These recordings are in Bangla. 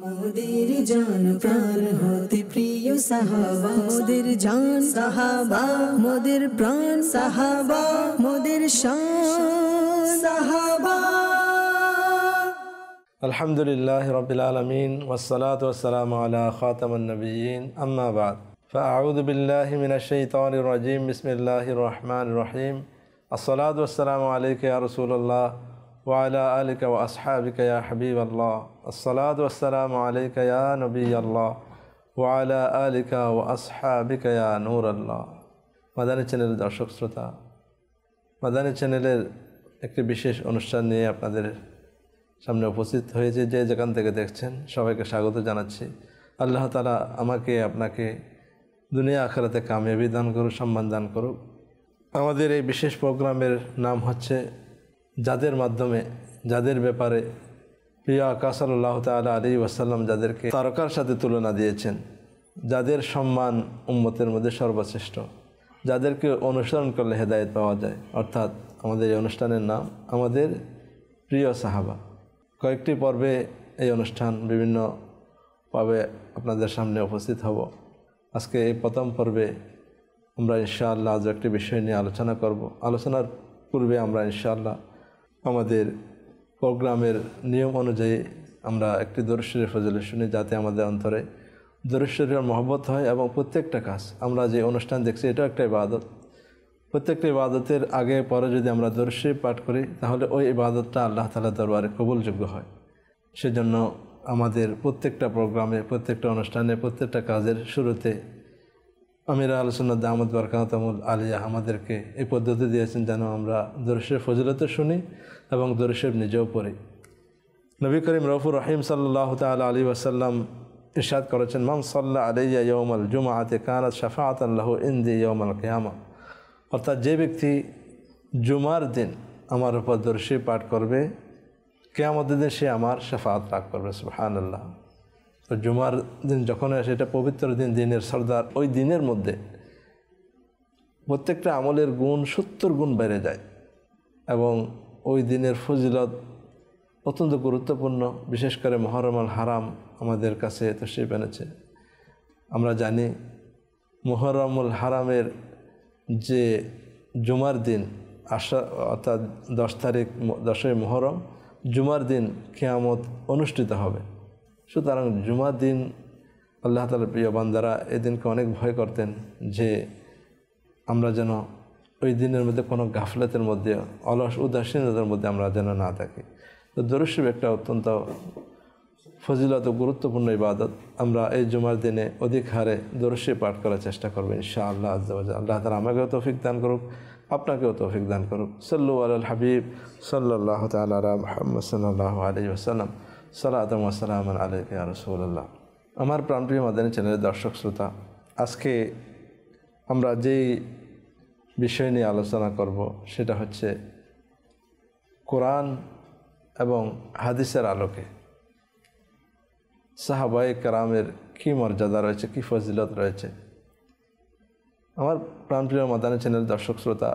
মোদের জান প্রাণ হতে প্রিয় সাহাবা মোদের জান সাহাবা মোদের প্রাণ সাহাবা মোদের শান সাহাবা الحمد لله رب العالمين والصلاة والسلام على خاتم النبيين أما بعد فأعوذ بالله من الشيطان الرجيم بسم الله الرحمن الرحيم الصلاة والسلام عليك يا رسول الله ওয়ালা আলিকা হাবিব আল্লাহ নবী আল্লাহ ওয়ালা আলিকা আল্লাহ মাদানী চ্যানেলের দর্শক শ্রোতা মাদানী চ্যানেলের একটি বিশেষ অনুষ্ঠান নিয়ে আপনাদের সামনে উপস্থিত হয়েছে যে যেখান থেকে দেখছেন সবাইকে স্বাগত জানাচ্ছি আল্লাহ তালা আমাকে আপনাকে দুনিয়া আখেরাতে কামিয়াবি দান করুক সম্মান দান করুক আমাদের এই বিশেষ প্রোগ্রামের নাম হচ্ছে যাদের মাধ্যমে যাদের ব্যাপারে প্রিয় আকাশাল্লাহ তালা আলী ওয়াসাল্লাম যাদেরকে তারকার সাথে তুলনা দিয়েছেন যাদের সম্মান উম্মতের মধ্যে সর্বশ্রেষ্ঠ যাদেরকে অনুসরণ করলে হেদায়ত পাওয়া যায় অর্থাৎ আমাদের এই অনুষ্ঠানের নাম আমাদের প্রিয় সাহাবা কয়েকটি পর্বে এই অনুষ্ঠান বিভিন্ন পাবে আপনাদের সামনে উপস্থিত হব আজকে এই প্রথম পর্বে আমরা ইনশাআল্লাহ আজ একটি বিষয় নিয়ে আলোচনা করব আলোচনার পূর্বে আমরা ইনশাআল্লাহ আমাদের প্রোগ্রামের নিয়ম অনুযায়ী আমরা একটি দরশ্বরের ফজলে শুনি যাতে আমাদের অন্তরে দরশ্বরের মহব্বত হয় এবং প্রত্যেকটা কাজ আমরা যে অনুষ্ঠান দেখছি এটা একটা ইবাদত প্রত্যেকটা ইবাদতের আগে পরে যদি আমরা দরশ্বরী পাঠ করি তাহলে ওই ইবাদতটা আল্লাহ তালা দরবারে কবুলযোগ্য হয় সেজন্য আমাদের প্রত্যেকটা প্রোগ্রামে প্রত্যেকটা অনুষ্ঠানে প্রত্যেকটা কাজের শুরুতে আমির আলোচনা দামদ বরকাতামুল আলিয়া আমাদেরকে এই পদ্ধতি দিয়েছেন যেন আমরা দরশের ফজলতে শুনি এবং দরশেব নিজেও পড়ি নবী করিম রফুর রহিম সাল্লাহ তাল আলী ওয়াসাল্লাম ইরশাদ করেছেন মাম সাল্লাহ আলিয়া ইয়মাল জুমা আতে কানাত শাফাত আল্লাহ ইন্দি ইয়মাল কেয়ামা অর্থাৎ যে ব্যক্তি জুমার দিন আমার উপর দর্শী পাঠ করবে কেয়ামতের দিন সে আমার শাফাত লাভ করবে সুহান আল্লাহ তো জুমার দিন যখন আসে এটা পবিত্র দিন দিনের সর্দার ওই দিনের মধ্যে প্রত্যেকটা আমলের গুণ সত্তর গুণ বেড়ে যায় এবং ওই দিনের ফজিলত অত্যন্ত গুরুত্বপূর্ণ বিশেষ করে মহরম হারাম আমাদের কাছে সে বেনেছে আমরা জানি মহরমুল হারামের যে জুমার দিন আশা অর্থাৎ দশ তারিখ দশই মহরম জুমার দিন কেয়ামত অনুষ্ঠিত হবে সুতরাং জুমার দিন আল্লাহ তালার প্রিয় বান্দারা এদিনকে অনেক ভয় করতেন যে আমরা যেন ওই দিনের মধ্যে কোনো গাফলাতের মধ্যে অলস উদাসীনতার মধ্যে আমরা যেন না থাকি তো দরশিব একটা অত্যন্ত ফজিলত ও গুরুত্বপূর্ণ ইবাদত আমরা এই জুমার দিনে অধিক হারে দরশি পাঠ করার চেষ্টা করবো ইনশা আল্লাহ আজ আল্লাহ তালা আমাকেও তৌফিক দান করুক আপনাকেও তৌফিক দান করুক সল্লু আল হাবিব সাল্লাহ তাল মহাম্মদ সাল্লাহ আলী ওসালাম সালাতাম আলাইকে রসুল্লাহ আমার প্রাণপ্রিয় মাদানী চ্যানেলের দর্শক শ্রোতা আজকে আমরা যেই বিষয় নিয়ে আলোচনা করব সেটা হচ্ছে কোরআন এবং হাদিসের আলোকে সাহাবাই কারামের কী মর্যাদা রয়েছে কী ফজিলত রয়েছে আমার প্রাণপ্রিয় মাদানী চ্যানেল দর্শক শ্রোতা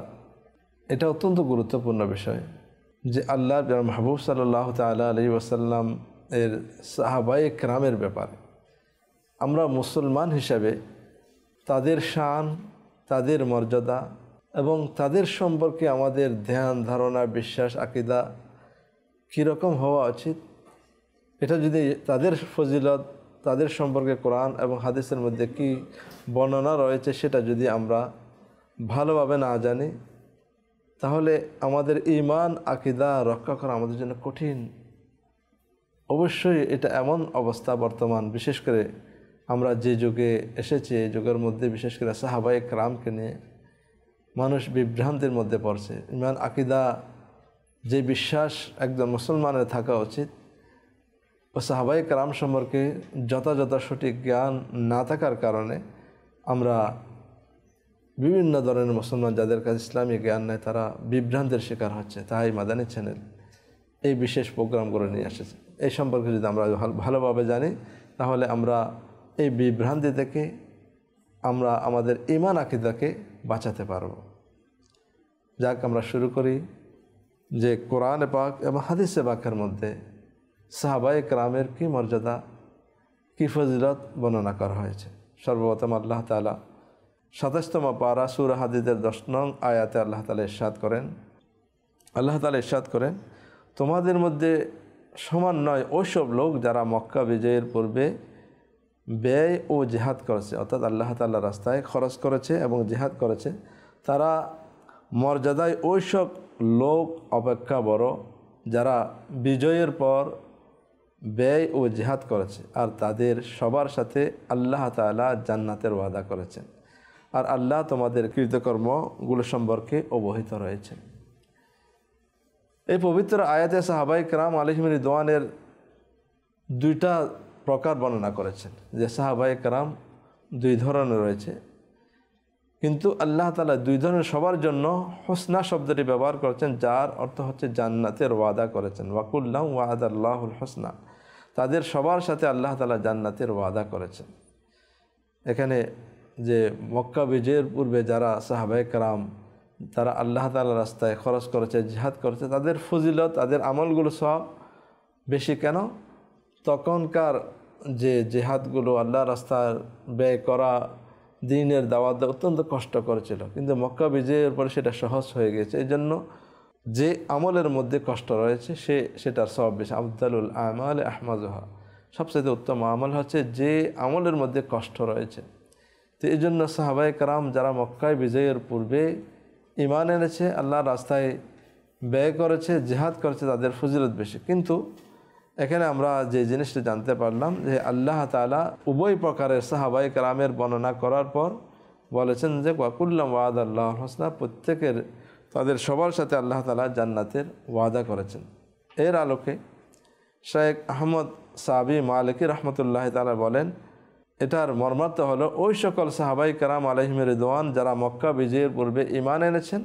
এটা অত্যন্ত গুরুত্বপূর্ণ বিষয় যে আল্লাহ মাহবুব সাল্লাহ তালা আলী ওয়াসাল্লাম এর সাহাবাই ক্রামের ব্যাপারে আমরা মুসলমান হিসাবে তাদের শান তাদের মর্যাদা এবং তাদের সম্পর্কে আমাদের ধ্যান ধারণা বিশ্বাস আকিদা কীরকম হওয়া উচিত এটা যদি তাদের ফজিলত তাদের সম্পর্কে কোরআন এবং হাদিসের মধ্যে কি বর্ণনা রয়েছে সেটা যদি আমরা ভালোভাবে না জানি তাহলে আমাদের ইমান আকিদা রক্ষা করা আমাদের জন্য কঠিন অবশ্যই এটা এমন অবস্থা বর্তমান বিশেষ করে আমরা যে যুগে এসেছি যুগের মধ্যে বিশেষ করে সাহাবাই রামকে নিয়ে মানুষ বিভ্রান্তির মধ্যে পড়ছে ইমান আকিদা যে বিশ্বাস একজন মুসলমানের থাকা উচিত ও সাহাবাই রাম সম্পর্কে যথাযথ সঠিক জ্ঞান না থাকার কারণে আমরা বিভিন্ন ধরনের মুসলমান যাদের কাছে ইসলামী জ্ঞান নেয় তারা বিভ্রান্তের শিকার হচ্ছে তাই মাদানী চ্যানেল এই বিশেষ প্রোগ্রাম করে নিয়ে এসেছে এই সম্পর্কে যদি আমরা ভালোভাবে জানি তাহলে আমরা এই বিভ্রান্তি থেকে আমরা আমাদের ইমান আকিদাকে বাঁচাতে পারব যাক আমরা শুরু করি যে কোরআন পাক এবং হাদিসে পাকের মধ্যে সাহাবাই ক্রামের কী মর্যাদা কী ফজিলত বর্ণনা করা হয়েছে সর্বপ্রথম আল্লাহ তালা সাতাশতম পারা সুর হাদিদের দশ নং আয়াতে আল্লাহ তালা ইসাদ করেন আল্লাহ তালা ইসাদ করেন তোমাদের মধ্যে সমান নয় ওইসব লোক যারা মক্কা বিজয়ের পূর্বে ব্যয় ও জেহাদ করেছে অর্থাৎ আল্লাহ তাল্লাহ রাস্তায় খরচ করেছে এবং জেহাদ করেছে তারা মর্যাদায় ওইসব লোক অপেক্ষা বড় যারা বিজয়ের পর ব্যয় ও জেহাদ করেছে আর তাদের সবার সাথে আল্লাহ তালা জান্নাতের ওয়াদা করেছেন আর আল্লাহ তোমাদের কৃতকর্মগুলো সম্পর্কে অবহিত রয়েছে এই পবিত্র আয়াতে সাহাবাই কালাম আলিহমিন দোয়ানের দুইটা প্রকার বর্ণনা করেছেন যে সাহাবাই কালাম দুই ধরনের রয়েছে কিন্তু আল্লাহ তালা দুই ধরনের সবার জন্য হোসনা শব্দটি ব্যবহার করেছেন যার অর্থ হচ্ছে জান্নাতের ওয়াদা করেছেন ওয়াকুল্লাহ ওয়াহাদ আল্লাহুল হোসনা তাদের সবার সাথে আল্লাহ তালা জান্নাতের ওয়াদা করেছেন এখানে যে মক্কা বিজয়ের পূর্বে যারা সাহাবায় কারাম তারা আল্লাহ তালা রাস্তায় খরচ করেছে জিহাদ করেছে তাদের ফজিলত তাদের আমলগুলো সব বেশি কেন তখনকার যে জেহাদগুলো আল্লাহ রাস্তার ব্যয় করা দিনের দাওয়াত অত্যন্ত কষ্ট করেছিল কিন্তু মক্কা বিজয়ের পরে সেটা সহজ হয়ে গেছে এই জন্য যে আমলের মধ্যে কষ্ট রয়েছে সে সেটার সব বেশি আবদালুল আমাল আহমাজহা সবচেয়ে উত্তম আমল হচ্ছে যে আমলের মধ্যে কষ্ট রয়েছে তো এই জন্য সাহাবাই কারাম যারা মক্কায় বিজয়ের পূর্বে ইমান এনেছে আল্লাহর রাস্তায় ব্যয় করেছে জেহাদ করেছে তাদের ফজিলত বেশি কিন্তু এখানে আমরা যে জিনিসটা জানতে পারলাম যে আল্লাহ তালা উভয় প্রকারের সাহাবাই কারামের বর্ণনা করার পর বলেছেন যে ওয়াকুল্লাম ওয়াদ আল্লাহ হোসনা প্রত্যেকের তাদের সবার সাথে আল্লাহ তালা জান্নাতের ওয়াদা করেছেন এর আলোকে শেখ আহমদ সাবি মালিকি রহমতুল্লাহ তালা বলেন এটার মর্মার্থ হলো ওই সকল সাহাবাই কারাম আলহিম রিদওয়ান যারা মক্কা বিজয়ের পূর্বে ইমান এনেছেন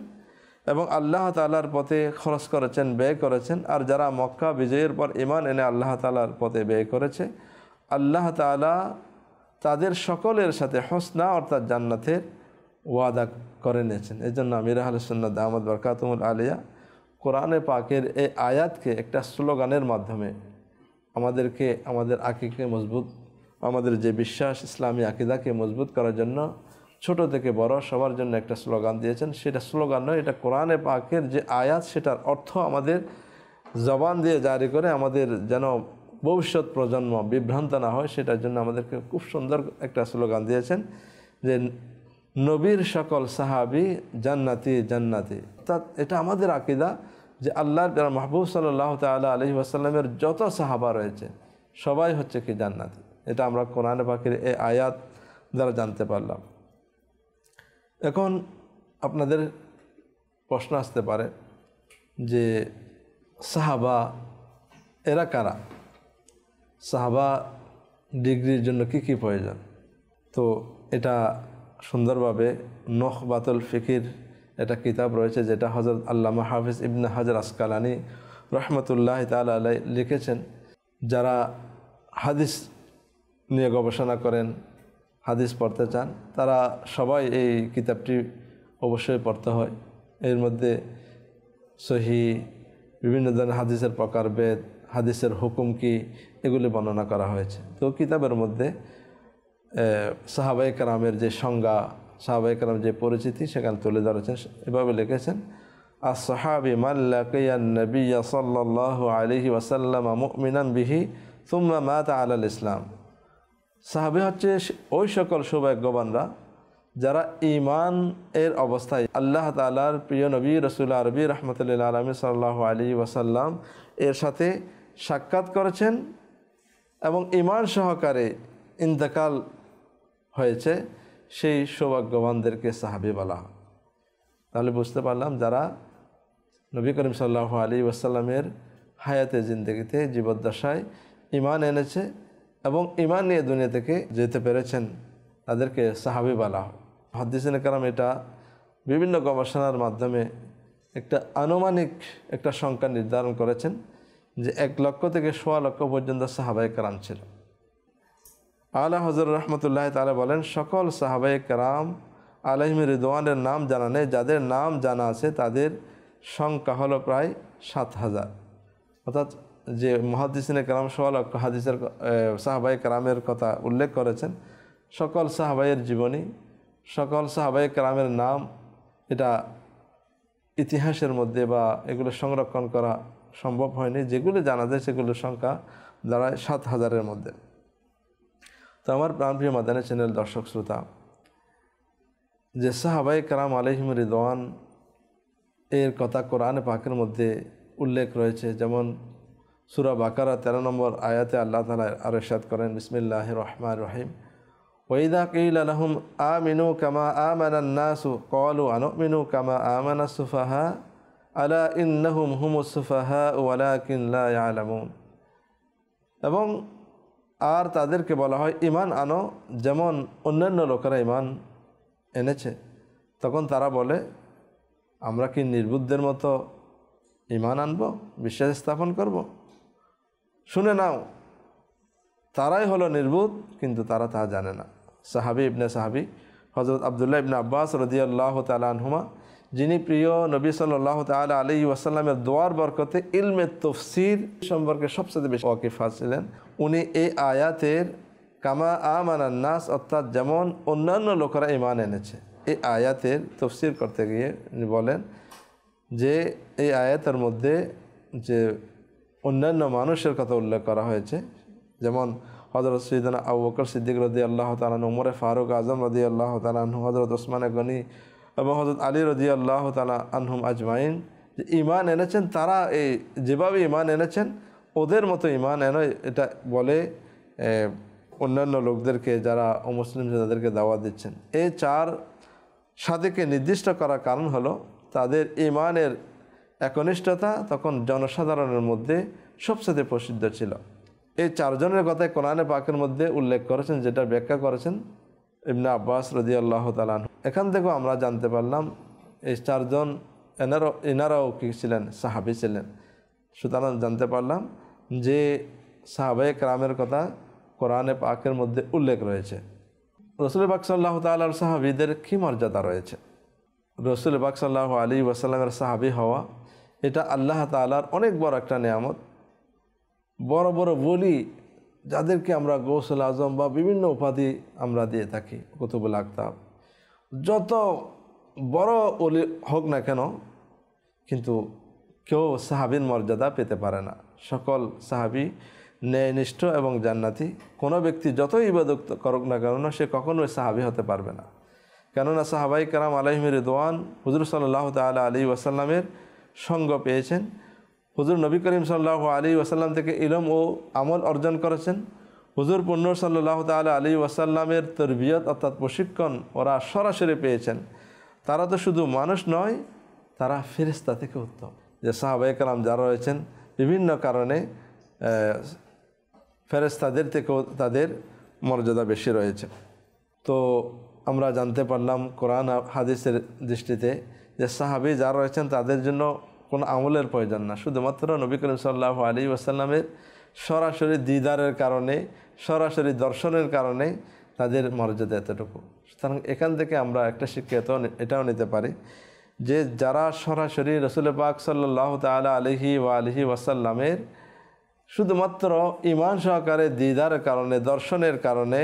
এবং আল্লাহ তালার পথে খরচ করেছেন ব্যয় করেছেন আর যারা মক্কা বিজয়ের পর ইমান এনে আল্লাহ তালার পথে ব্যয় করেছে আল্লাহ তালা তাদের সকলের সাথে হসনা অর্থাৎ জান্নাতের ওয়াদা করে নিয়েছেন এই জন্য আমির আহলসন্নাদ আহমদ বরকাতমুল আলিয়া কোরআনে পাকের এই আয়াতকে একটা স্লোগানের মাধ্যমে আমাদেরকে আমাদের আঁকিকে মজবুত আমাদের যে বিশ্বাস ইসলামী আকিদাকে মজবুত করার জন্য ছোট থেকে বড় সবার জন্য একটা স্লোগান দিয়েছেন সেটা স্লোগান নয় এটা কোরআনে পাকের যে আয়াত সেটার অর্থ আমাদের জবান দিয়ে জারি করে আমাদের যেন ভবিষ্যৎ প্রজন্ম বিভ্রান্ত না হয় সেটার জন্য আমাদেরকে খুব সুন্দর একটা স্লোগান দিয়েছেন যে নবীর সকল সাহাবি জান্নাতি জান্নাতি অর্থাৎ এটা আমাদের আকিদা যে আল্লাহর মাহবুব সাল্লাহ তাল্লাহ আলহি আসাল্লামের যত সাহাবা রয়েছে সবাই হচ্ছে কি জান্নাতি এটা আমরা কোরআন পাখির এই আয়াত দ্বারা জানতে পারলাম এখন আপনাদের প্রশ্ন আসতে পারে যে সাহাবা এরা কারা সাহাবা ডিগ্রির জন্য কি কি প্রয়োজন তো এটা সুন্দরভাবে নখ বাতল ফিকির একটা কিতাব রয়েছে যেটা হজরত আল্লামা হাফিজ ইবনে হাজর আসকালানি রহমতুল্লাহ তালা আলাই লিখেছেন যারা হাদিস নিয়ে গবেষণা করেন হাদিস পড়তে চান তারা সবাই এই কিতাবটি অবশ্যই পড়তে হয় এর মধ্যে সহি বিভিন্ন ধরনের হাদিসের প্রকার বেদ হাদিসের হুকুম কি এগুলি বর্ণনা করা হয়েছে তো কিতাবের মধ্যে সাহাবাই কালামের যে সংজ্ঞা সাহাবাই কালাম যে পরিচিতি সেখানে তুলে ধরেছেন এভাবে লিখেছেন আর সাহাবি মাল্লাকিয়ান্নবী সাল্লাহ আলহি ওয়াসাল্লাম মিনাম বিহি তুম্মা মাতা আলাল ইসলাম সাহাবি হচ্ছে ওই সকল সৌভাগ্যবানরা যারা ইমান এর অবস্থায় আল্লাহ তালার প্রিয় নবী রসুল আরবি রহমতুল্লাহ আলমী সাল্লাহ আলী ওয়াসাল্লাম এর সাথে সাক্ষাৎ করেছেন এবং ইমান সহকারে ইন্তকাল হয়েছে সেই সৌভাগ্যবানদেরকে সাহাবি বলা তাহলে বুঝতে পারলাম যারা নবী করিম সাল্লাহ আলী ওয়াসাল্লামের হায়াতে জিন্দগিতে জীবদ্দশায় ইমান এনেছে এবং ইমান নিয়ে দুনিয়া থেকে যেতে পেরেছেন তাদেরকে সাহাবি বলা হয় হাদিসিন কালাম এটা বিভিন্ন গবেষণার মাধ্যমে একটা আনুমানিক একটা সংখ্যা নির্ধারণ করেছেন যে এক লক্ষ থেকে সোয়া লক্ষ পর্যন্ত সাহাবাই কালাম ছিল আলা হজর রহমতুল্লাহ তালে বলেন সকল সাহাবাই কালাম আলহিম রিদোয়ানের নাম জানা নেই যাদের নাম জানা আছে তাদের সংখ্যা হলো প্রায় সাত হাজার অর্থাৎ যে মহাদিসিনে কালাম সওয়ালক হাদিসের সাহাবাই কালামের কথা উল্লেখ করেছেন সকল সাহাবাইয়ের জীবনী সকল সাহাবাই কালামের নাম এটা ইতিহাসের মধ্যে বা এগুলো সংরক্ষণ করা সম্ভব হয়নি যেগুলো জানা যায় সেগুলোর সংখ্যা দাঁড়ায় সাত হাজারের মধ্যে তো আমার প্রাণপ্রিয় মাদানী চ্যানেল দর্শক শ্রোতা যে সাহাবাই কালাম আলহিম রিদওয়ান এর কথা কোরআন পাকের মধ্যে উল্লেখ রয়েছে যেমন সুরা বাকারা তেরো নম্বর আয়াতে আল্লাহ তালা আর করেন বিসমিল্লাহ রহমান রহিম ওইদা কিল আলহম আ মিনু কামা আ মানান্নাসু কলু আনো মিনু কামা আ মানা সুফাহা আলা ইন্নাহুম হুমুসুফাহা ও আলা কিল্লা আলামুন এবং আর তাদেরকে বলা হয় ইমান আনো যেমন অন্যান্য লোকেরা ইমান এনেছে তখন তারা বলে আমরা কি নির্বুদ্ধের মতো ইমান আনব বিশ্বাস স্থাপন করবো শুনে নাও তারাই হলো নির্বোধ কিন্তু তারা তা জানে না সাহাবি ইবনে সাহাবি হজরত আবদুল্লাহ ইবনে আব্বাস রদিয়াল্লাহ তালহুমা যিনি প্রিয় নবী সাল্লাহ তাল আলী ওয়াসাল্লামের দোয়ার বরকতে ইলমে তফসির সম্পর্কে সবচেয়ে বেশি ওয়াকিফা ছিলেন উনি এই আয়াতের কামা আমানার অর্থাৎ যেমন অন্যান্য লোকেরা ইমান এনেছে এই আয়াতের তফসির করতে গিয়ে বলেন যে এই আয়াতের মধ্যে যে অন্যান্য মানুষের কথা উল্লেখ করা হয়েছে যেমন হজরত সৈদানা আবু বকর সিদ্দিক রদি আল্লাহ তালন উমরে ফারুক আজম রদি আল্লাহ তালন হজরত ওসমান গনি এবং হজরত আলী রদি আল্লাহ তালা আনহুম আজমাইন যে ইমান এনেছেন তারা এই যেভাবে ইমান এনেছেন ওদের মতো ইমান এনে এটা বলে অন্যান্য লোকদেরকে যারা অমুসলিম তাদেরকে দাওয়া দিচ্ছেন এই চার সাথেকে নির্দিষ্ট করার কারণ হলো তাদের ইমানের একনিষ্ঠতা তখন জনসাধারণের মধ্যে সবচেয়ে প্রসিদ্ধ ছিল এই চারজনের কথায় কোরআনে পাকের মধ্যে উল্লেখ করেছেন যেটা ব্যাখ্যা করেছেন ইবনা আব্বাস রদি আল্লাহ তালান এখান থেকেও আমরা জানতে পারলাম এই চারজন এনারাও এনারাও কী ছিলেন সাহাবি ছিলেন সুতরাং জানতে পারলাম যে সাহাবে ক্রামের কথা কোরআনে পাকের মধ্যে উল্লেখ রয়েছে রসুল বাক সাল্লাহ সাহাবিদের কী মর্যাদা রয়েছে রসুল বাক সাল্লাহ আলী ওয়াসাল্লামের সাহাবি হওয়া এটা আল্লাহ তালার অনেক বড় একটা নিয়ামত বড় বড় বলি যাদেরকে আমরা গৌসল আজম বা বিভিন্ন উপাধি আমরা দিয়ে থাকি কুতুবুল আক্তাব যত বড় অলি হোক না কেন কিন্তু কেউ সাহাবির মর্যাদা পেতে পারে না সকল সাহাবি ন্যায়নিষ্ঠ এবং জান্নাতি কোনো ব্যক্তি যতই ইবাদক করুক না কেন সে কখনোই সাহাবি হতে পারবে না কেননা সাহাবাই কারাম আলহিম দোয়ান হুজুর সাল্লাহ তাল আলী ওয়াসাল্লামের সঙ্গ পেয়েছেন হুজুর নবী করিম সাল্লাহ আলী ওয়াসাল্লাম থেকে ইলম ও আমল অর্জন করেছেন হুজুর পন্নর সাল্লাহ তাল আলী ওয়াসাল্লামের তরবিয়ত অর্থাৎ প্রশিক্ষণ ওরা সরাসরি পেয়েছেন তারা তো শুধু মানুষ নয় তারা ফেরিস্তা থেকে উত্তম যে সাহাবাই কালাম যারা রয়েছেন বিভিন্ন কারণে ফেরেস্তাদের থেকেও তাদের মর্যাদা বেশি রয়েছে তো আমরা জানতে পারলাম কোরআন হাদিসের দৃষ্টিতে যে সাহাবি যারা রয়েছেন তাদের জন্য কোনো আমলের প্রয়োজন না শুধুমাত্র নবী করিম সাল্লাহ আলী ওয়াসাল্লামের সরাসরি দিদারের কারণে সরাসরি দর্শনের কারণে তাদের মর্যাদা এতটুকু সুতরাং এখান থেকে আমরা একটা শিক্ষা এত এটাও নিতে পারি যে যারা সরাসরি রসুল পাক সাল্লাহ তালা আলহি ও আলহি ওয়াসাল্লামের শুধুমাত্র ইমান সহকারে দিদারের কারণে দর্শনের কারণে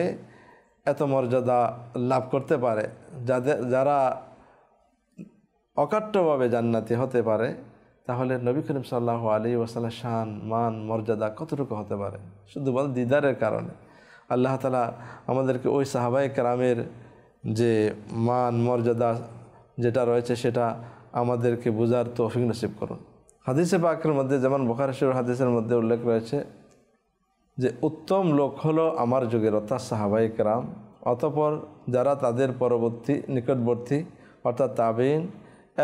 এত মর্যাদা লাভ করতে পারে যাদের যারা অকাট্যভাবে জান্নাতি হতে পারে তাহলে নবী করিম সাল্লাহ আলী ওসাল্লাহ শান মান মর্যাদা কতটুকু হতে পারে শুধু বল দিদারের কারণে আল্লাহ তালা আমাদেরকে ওই সাহাবাই কারামের যে মান মর্যাদা যেটা রয়েছে সেটা আমাদেরকে বোঝার তো নসিব করুন হাদিসে পাকের মধ্যে যেমন বোখারেশ্বর হাদিসের মধ্যে উল্লেখ রয়েছে যে উত্তম লোক হলো আমার যুগের অর্থাৎ সাহাবাই কারাম অতপর যারা তাদের পরবর্তী নিকটবর্তী অর্থাৎ তাবিন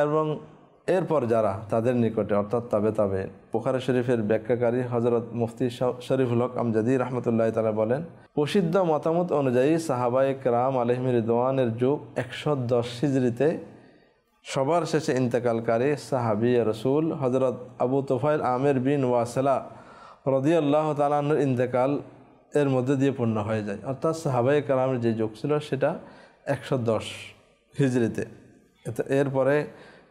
এবং এরপর যারা তাদের নিকটে অর্থাৎ তাবে তাবে পোখারে শরীফের ব্যাখ্যাকারী হজরত মুফতি শরীফুল হক আমজাদি রহমতুল্লাহ তালা বলেন প্রসিদ্ধ মতামত অনুযায়ী সাহাবায়ে রাম আলহমির দোয়ানের যুগ একশো দশ হিজড়িতে সবার শেষে ইন্তেকালকারী সাহাবি রসুল হজরত আবু তোফাইল আমের বিন ওয়াসেলা রদিয়াল্লাহ তালাহর ইন্তেকাল এর মধ্যে দিয়ে পূর্ণ হয়ে যায় অর্থাৎ সাহাবাই কালামের যে যুগ ছিল সেটা একশো দশ হিজড়িতে এরপরে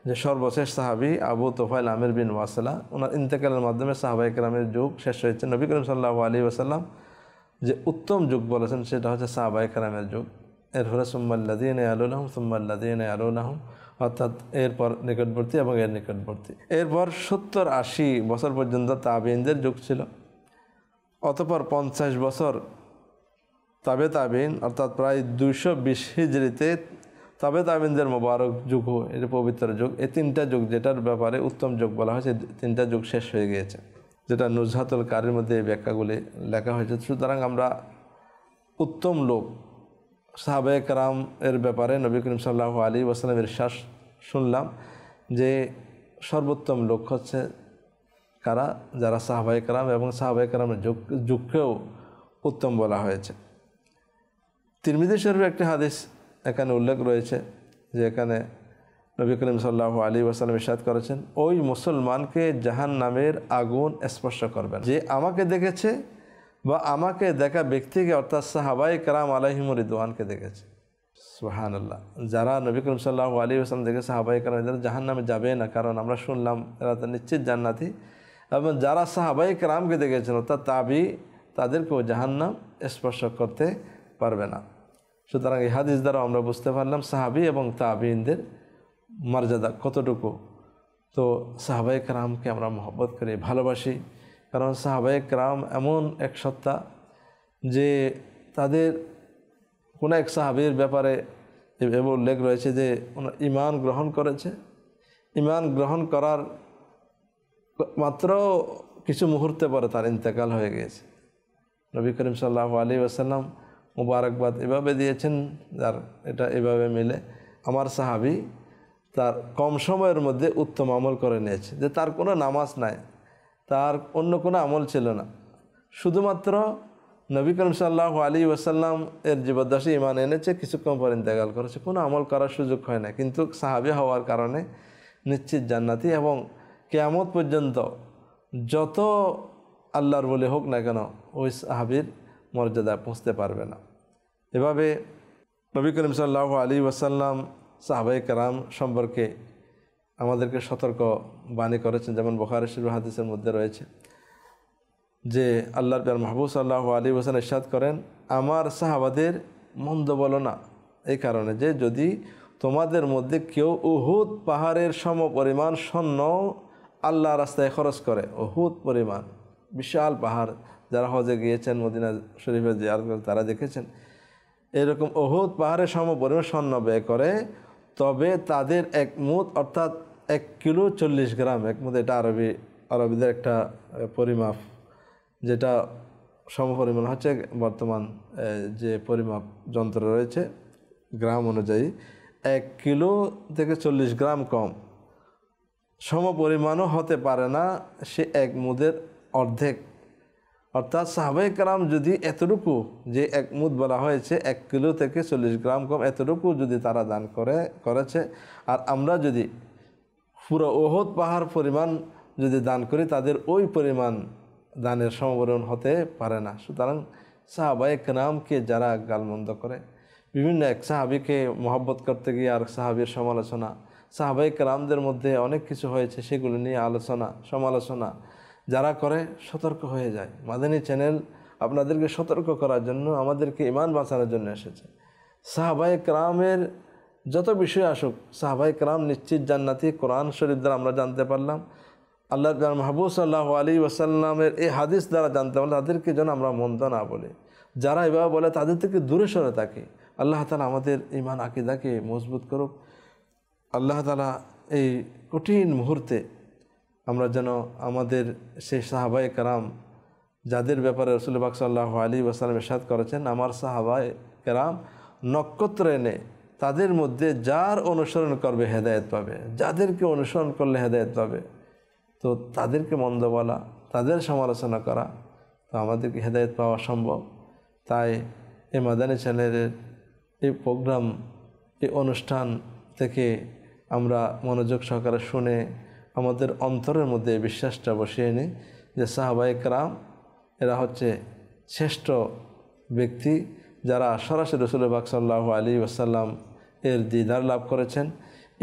যে সর্বশেষ সাহাবি আবু তোফাইল আমির বিন ওয়াসালা ওনার ইন্তেকালের মাধ্যমে সাহাবাই কালামের যুগ শেষ হয়েছে নবী করিম সাল্লাহ আলী ওসাল্লাম যে উত্তম যুগ বলেছেন সেটা হচ্ছে সাহাবাই কালামের যুগ এরপরে সুম্মাল্লাদিন আলুলাহম সুম্মাল্লাদিন আলুলাহম অর্থাৎ এরপর নিকটবর্তী এবং এর নিকটবর্তী এরপর সত্তর আশি বছর পর্যন্ত তাবিনদের যুগ ছিল অতপর পঞ্চাশ বছর তাবে তাবিন অর্থাৎ প্রায় দুইশো বিশ হিজড়িতে তবে তামিনদের মোবারক যুগ এর পবিত্র যুগ এই তিনটা যুগ যেটার ব্যাপারে উত্তম যুগ বলা হয়েছে তিনটা যুগ শেষ হয়ে গিয়েছে যেটা নুজহাতুল কারের মধ্যে এই ব্যাখ্যাগুলি লেখা হয়েছে সুতরাং আমরা উত্তম লোক সাহাবেক রাম এর ব্যাপারে নবী করিম সাল্লাহ আলী ওসালামের শ্বাস শুনলাম যে সর্বোত্তম লোক হচ্ছে কারা যারা সাহাবাহিক রাম এবং সাহাবাহিক রামের যুগ যুগকেও উত্তম বলা হয়েছে তিরমিদি একটি হাদিস এখানে উল্লেখ রয়েছে যে এখানে নবী করিম সাল্লাহ আলী ওয়াসালাম ইসাদ করেছেন ওই মুসলমানকে জাহান নামের আগুন স্পর্শ করবেন যে আমাকে দেখেছে বা আমাকে দেখা ব্যক্তিকে অর্থাৎ সাহাবাই কালাম আলহিম রিদোয়ানকে দেখেছে আল্লাহ যারা নবী করিম সাল্লাহ আলী আসলাম দেখে সাহাবাই কালাম এদের জাহান নামে যাবে না কারণ আমরা শুনলাম এরা তো নিশ্চিত জান্নাতি এবং যারা সাহাবাই কালামকে দেখেছেন অর্থাৎ তাবি তাদেরকেও জাহান্নাম স্পর্শ করতে পারবে না সুতরাং এই হাদিস দ্বারা আমরা বুঝতে পারলাম সাহাবি এবং তাবিনদের মর্যাদা কতটুকু তো সাহাবায়ক রামকে আমরা মহব্বত করে ভালোবাসি কারণ সাহাবায়ক রাম এমন এক সত্তা যে তাদের কোনো এক সাহাবির ব্যাপারে এব উল্লেখ রয়েছে যে ওনার ইমান গ্রহণ করেছে ইমান গ্রহণ করার মাত্র কিছু মুহূর্তে পরে তার ইন্তেকাল হয়ে গিয়েছে নবী করিম সাল্লাহ আলী ওসাল্লাম মুবারকবাদ এভাবে দিয়েছেন যার এটা এভাবে মিলে আমার সাহাবি তার কম সময়ের মধ্যে উত্তম আমল করে নিয়েছে যে তার কোনো নামাজ নাই তার অন্য কোনো আমল ছিল না শুধুমাত্র নবী করিম সাল্লাহ আলী ওয়াসাল্লাম এর জীবদ্দাসী ইমান এনেছে কিছুক্ষণ পর ইন্তেকাল করেছে কোনো আমল করার সুযোগ হয় না কিন্তু সাহাবি হওয়ার কারণে নিশ্চিত জান্নাতি এবং কেয়ামত পর্যন্ত যত আল্লাহর বলে হোক না কেন ওই সাহাবির মর্যাদায় পৌঁছতে পারবে না এভাবে নবী করিম সাল্লাহ আলী ওয়াসাল্লাম সাহবাই কারাম সম্পর্কে আমাদেরকে সতর্ক বাণী করেছেন যেমন বখারি হাদিসের মধ্যে রয়েছে যে আল্লাহর পিয়ার মাহবুব সাল্লাহ আলী হোসেন ইসাদ করেন আমার সাহাবাদের মন্দ বলো না এই কারণে যে যদি তোমাদের মধ্যে কেউ উহুদ পাহাড়ের সম পরিমাণ স্বর্ণ আল্লাহ রাস্তায় খরচ করে উহুদ পরিমাণ বিশাল পাহাড় যারা হজে গিয়েছেন মদিনা শরীফের যে আর তারা দেখেছেন এরকম অহুদ পাহাড়ের সমপরিমাণ স্বর্ণ ব্যয় করে তবে তাদের এক মুদ অর্থাৎ এক কিলো চল্লিশ গ্রাম এক মুদ এটা আরবি আরবিদের একটা পরিমাপ যেটা সমপরিমাণ হচ্ছে বর্তমান যে পরিমাপ যন্ত্র রয়েছে গ্রাম অনুযায়ী এক কিলো থেকে চল্লিশ গ্রাম কম সমপরিমাণও হতে পারে না সে এক মুদের অর্ধেক অর্থাৎ সাহাবাই কালাম যদি এতটুকু যে এক মুদ বলা হয়েছে এক কিলো থেকে চল্লিশ গ্রাম কম এতটুকু যদি তারা দান করে করেছে আর আমরা যদি পুরো ওহদ পাহাড় পরিমাণ যদি দান করি তাদের ওই পরিমাণ দানের সমবরণ হতে পারে না সুতরাং সাহাবাই কালামকে যারা গালমন্দ করে বিভিন্ন এক সাহাবিকে মহব্বত করতে গিয়ে আর সাহাবির সমালোচনা সাহাবাই কালামদের মধ্যে অনেক কিছু হয়েছে সেগুলো নিয়ে আলোচনা সমালোচনা যারা করে সতর্ক হয়ে যায় মাদানী চ্যানেল আপনাদেরকে সতর্ক করার জন্য আমাদেরকে ইমান বাঁচানোর জন্য এসেছে সাহাবাই ক্রামের যত বিষয় আসুক সাহাবাই ক্রাম নিশ্চিত জান্নাতি কোরআন শরীফ দ্বারা আমরা জানতে পারলাম আল্লাহ মাহবুব সাল্লাহ আলী ওয়াসাল্লামের এই হাদিস দ্বারা জানতে পারলাম তাদেরকে যেন আমরা মন্দ না বলি যারা এভাবে বলে তাদের থেকে দূরে সরে থাকি আল্লাহ তালা আমাদের ইমান আকিদাকে মজবুত করুক আল্লাহ তালা এই কঠিন মুহূর্তে আমরা যেন আমাদের সেই সাহাবাই কারাম যাদের ব্যাপারে রসুল বাকসাল্লাহ আলী ওসালাম এসাদ করেছেন আমার সাহাবাই কারাম নক্ষত্র এনে তাদের মধ্যে যার অনুসরণ করবে হেদায়ত পাবে যাদেরকে অনুসরণ করলে হেদায়ত পাবে তো তাদেরকে মন্দ বলা তাদের সমালোচনা করা তো আমাদেরকে হেদায়ত পাওয়া সম্ভব তাই এই মাদানী চ্যানেলের এই প্রোগ্রাম এই অনুষ্ঠান থেকে আমরা মনোযোগ সহকারে শুনে আমাদের অন্তরের মধ্যে বিশ্বাসটা বসিয়ে নিই যে সাহাবাই রাম এরা হচ্ছে শ্রেষ্ঠ ব্যক্তি যারা সরাসরি রসুলবাক সাল্লাহ আলী ওসাল্লাম এর দিদার লাভ করেছেন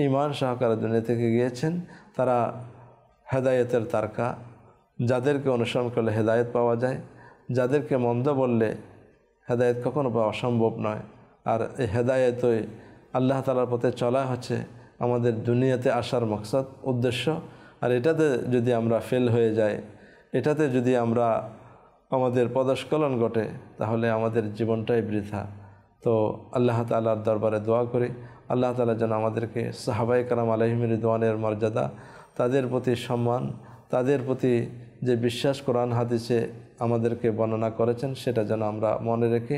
ইমান সহকারে দুনিয়া থেকে গিয়েছেন তারা হেদায়েতের তারকা যাদেরকে অনুসরণ করলে হেদায়েত পাওয়া যায় যাদেরকে মন্দ বললে হেদায়েত কখনো পাওয়া সম্ভব নয় আর এই হেদায়েতই আল্লাহ তালার পথে চলা হচ্ছে আমাদের দুনিয়াতে আসার মকসাদ উদ্দেশ্য আর এটাতে যদি আমরা ফেল হয়ে যাই এটাতে যদি আমরা আমাদের পদস্কলন ঘটে তাহলে আমাদের জীবনটাই বৃথা তো আল্লাহ তালার দরবারে দোয়া করি আল্লাহ তালা যেন আমাদেরকে সাহাবাই কালাম আলহিমির দোয়ানের মর্যাদা তাদের প্রতি সম্মান তাদের প্রতি যে বিশ্বাস কোরআন হাদিসে আমাদেরকে বর্ণনা করেছেন সেটা যেন আমরা মনে রেখে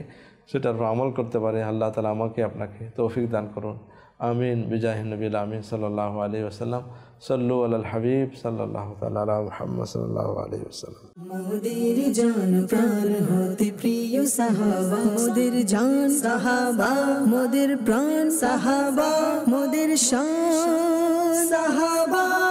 সেটার আমল করতে পারি আল্লাহ তালা আমাকে আপনাকে তৌফিক দান করুন आमीन बिजाह नबी आमीन सल्ला वसलम सल्लु अल हबीब सल्लल्लाहु ताला मुहम्मद सल्लल्लाहु अलैहि वसल्लम মোদের জান প্রাণ হতে প্রিয় সাহাবা মোদের জান সাহাবা মোদের প্রাণ সাহাবা মোদের শান সাহাবা